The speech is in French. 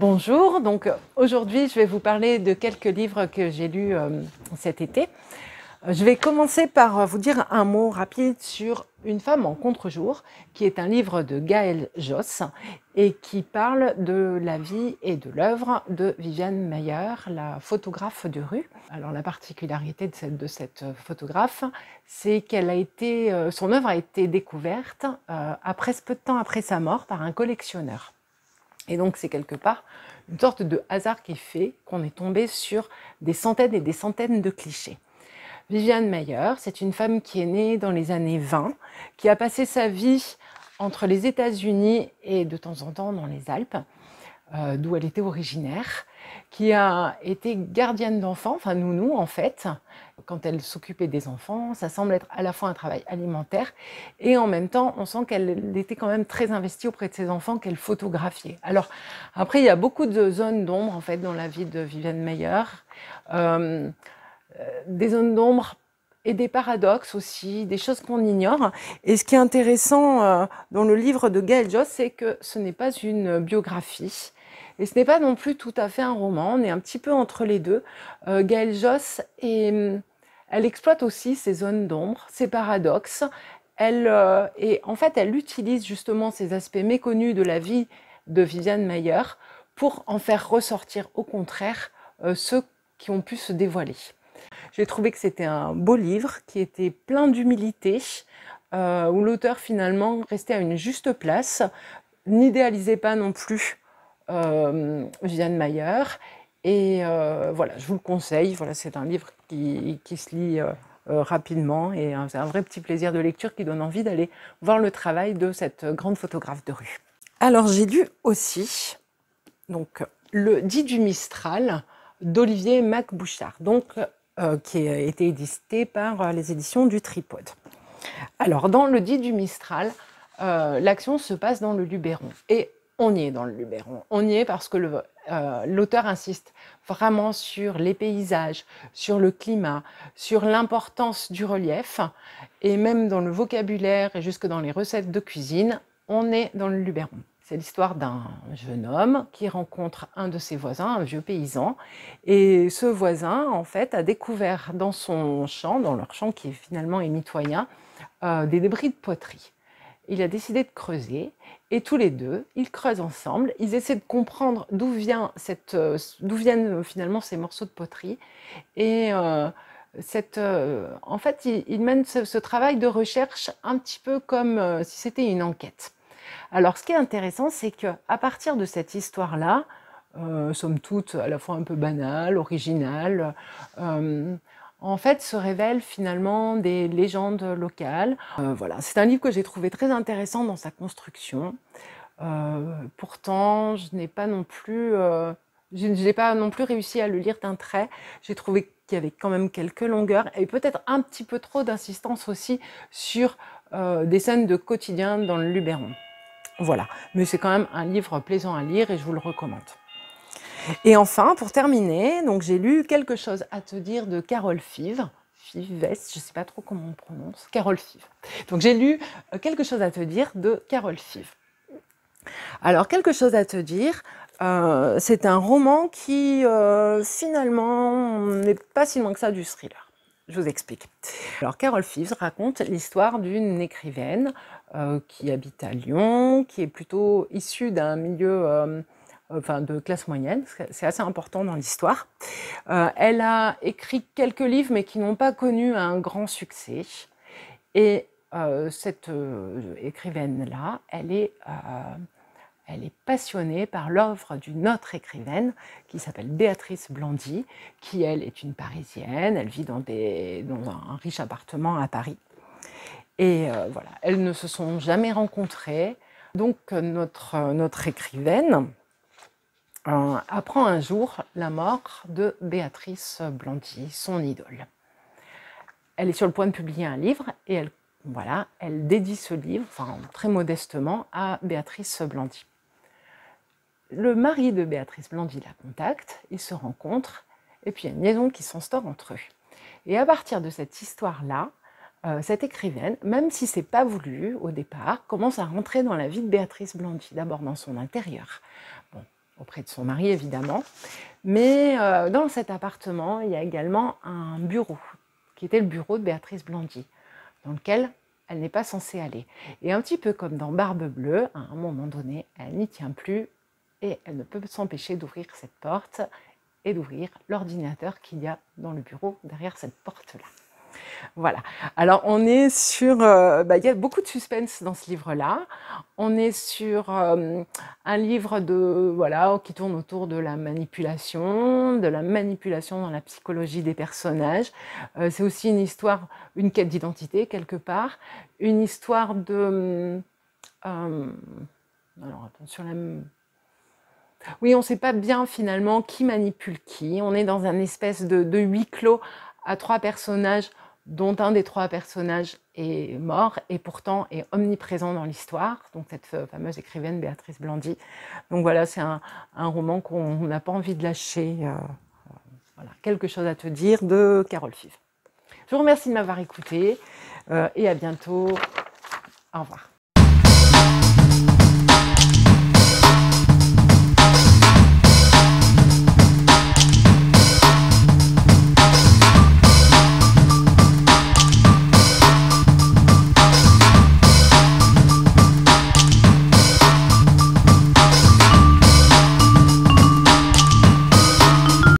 Bonjour, donc aujourd'hui je vais vous parler de quelques livres que j'ai lus euh, cet été. Euh, je vais commencer par euh, vous dire un mot rapide sur Une femme en contre-jour, qui est un livre de Gaël Josse et qui parle de la vie et de l'œuvre de Viviane Mayer, la photographe de rue. Alors la particularité de cette, photographe, c'est qu'elle a été, son œuvre a été découverte après peu de temps après sa mort par un collectionneur. Et donc, c'est quelque part une sorte de hasard qui fait qu'on est tombé sur des centaines et des centaines de clichés. Viviane Mayer, c'est une femme qui est née dans les années 20, qui a passé sa vie entre les États-Unis et de temps en temps dans les Alpes. Euh, d'où elle était originaire, qui a été gardienne d'enfants, enfin nounou en fait. Quand elle s'occupait des enfants, ça semble être à la fois un travail alimentaire et en même temps, on sent qu'elle était quand même très investie auprès de ses enfants, qu'elle photographiait. Alors après, il y a beaucoup de zones d'ombre en fait dans la vie de Viviane Meyer. Euh, euh, des zones d'ombre et des paradoxes aussi, des choses qu'on ignore. Et ce qui est intéressant euh, dans le livre de Gaël Joss, c'est que ce n'est pas une biographie. Et ce n'est pas non plus tout à fait un roman, on est un petit peu entre les deux. Euh, Joss, euh, elle exploite aussi ces zones d'ombre, ces paradoxes. Euh, et en fait, elle utilise justement ces aspects méconnus de la vie de Viviane Mayer pour en faire ressortir au contraire ceux qui ont pu se dévoiler. J'ai trouvé que c'était un beau livre qui était plein d'humilité, euh, où l'auteur finalement restait à une juste place, n'idéalisait pas non plus euh, Mayer. Et euh, voilà, je vous le conseille. Voilà, c'est un livre qui, se lit euh, rapidement et c'est un vrai petit plaisir de lecture qui donne envie d'aller voir le travail de cette grande photographe de rue. Alors j'ai lu aussi donc le dit du Mistral d'Olivier Mac Bouchard. Donc euh, qui a été édité par euh, les éditions du Tripode. Alors, dans le dit du Mistral, euh, l'action se passe dans le Luberon. Et on y est dans le Luberon. On y est parce que l'auteur insiste vraiment sur les paysages, sur le climat, sur l'importance du relief. Et même dans le vocabulaire et jusque dans les recettes de cuisine, on est dans le Luberon. C'est l'histoire d'un jeune homme qui rencontre un de ses voisins, un vieux paysan. Et ce voisin, en fait, a découvert dans son champ, dans leur champ qui est finalement émitoyen, mitoyen, euh, des débris de poterie. Il a décidé de creuser et tous les deux, ils creusent ensemble. Ils essaient de comprendre d'où euh, viennent euh, finalement ces morceaux de poterie. Et en fait, ils mènent ce, travail de recherche un petit peu comme si c'était une enquête. Alors ce qui est intéressant, c'est que à partir de cette histoire-là, euh, somme toute à la fois un peu banale, originale, euh, en fait se révèlent finalement des légendes locales. Euh, voilà, c'est un livre que j'ai trouvé très intéressant dans sa construction. pourtant, je n'ai pas non plus non plus réussi à le lire d'un trait. J'ai trouvé qu'il y avait quand même quelques longueurs et peut-être un petit peu trop d'insistance aussi sur des scènes de quotidien dans le Luberon. Voilà. Mais c'est quand même un livre plaisant à lire et je vous le recommande. Et enfin, pour terminer, donc j'ai lu quelque chose à te dire de Carole Fivre. Fives, je ne sais pas trop comment on prononce, Carole Fivre. Donc j'ai lu euh, quelque chose à te dire de Carole Five. Alors quelque chose à te dire, euh, c'est un roman qui euh, finalement n'est pas si loin que ça du thriller. Je vous explique. Alors, Carole Fives raconte l'histoire d'une écrivaine euh, qui habite à Lyon, qui est plutôt issue d'un milieu euh, enfin, de classe moyenne. C'est assez important dans l'histoire. Euh, elle a écrit quelques livres, mais qui n'ont pas connu un grand succès. Et cette écrivaine-là, elle est elle est passionnée par l'œuvre d'une autre écrivaine qui s'appelle Béatrice Blandy, qui elle est une Parisienne, elle vit dans, un riche appartement à Paris. Et euh, voilà, elles ne se sont jamais rencontrées. Donc euh, notre, euh, notre écrivaine apprend un jour la mort de Béatrice Blandy, son idole. Elle est sur le point de publier un livre et elle, voilà, elle dédie ce livre, très modestement, à Béatrice Blandy. Le mari de Béatrice Blandy la contacte, ils se rencontrent, et puis il y a une liaison qui s'instaure entre eux. Et à partir de cette histoire-là, euh, cette écrivaine, même si c'est pas voulu au départ, commence à rentrer dans la vie de Béatrice Blandy, d'abord dans son intérieur, auprès de son mari évidemment, mais euh, dans cet appartement, il y a également un bureau, qui était le bureau de Béatrice Blandy, dans lequel elle n'est pas censée aller. Et un petit peu comme dans Barbe Bleue, à un moment donné, elle n'y tient plus, et elle ne peut s'empêcher d'ouvrir cette porte et d'ouvrir l'ordinateur qu'il y a dans le bureau derrière cette porte-là. Voilà. Alors on est sur... Euh, bah, il y a beaucoup de suspense dans ce livre-là. On est sur euh, un livre de, voilà, qui tourne autour de la manipulation, de la manipulation dans la psychologie des personnages. Euh, c'est aussi une histoire, une quête d'identité quelque part, une histoire de... alors attention, la oui, on ne sait pas bien finalement qui manipule qui. On est dans un espèce de, de huis clos à trois personnages dont un des trois personnages est mort et pourtant est omniprésent dans l'histoire, donc cette euh, fameuse écrivaine Béatrice Blandy. Donc voilà, c'est un, roman qu'on n'a pas envie de lâcher. Euh, euh, voilà, quelque chose à te dire de Carole Five. Je vous remercie de m'avoir écouté et à bientôt. Au revoir.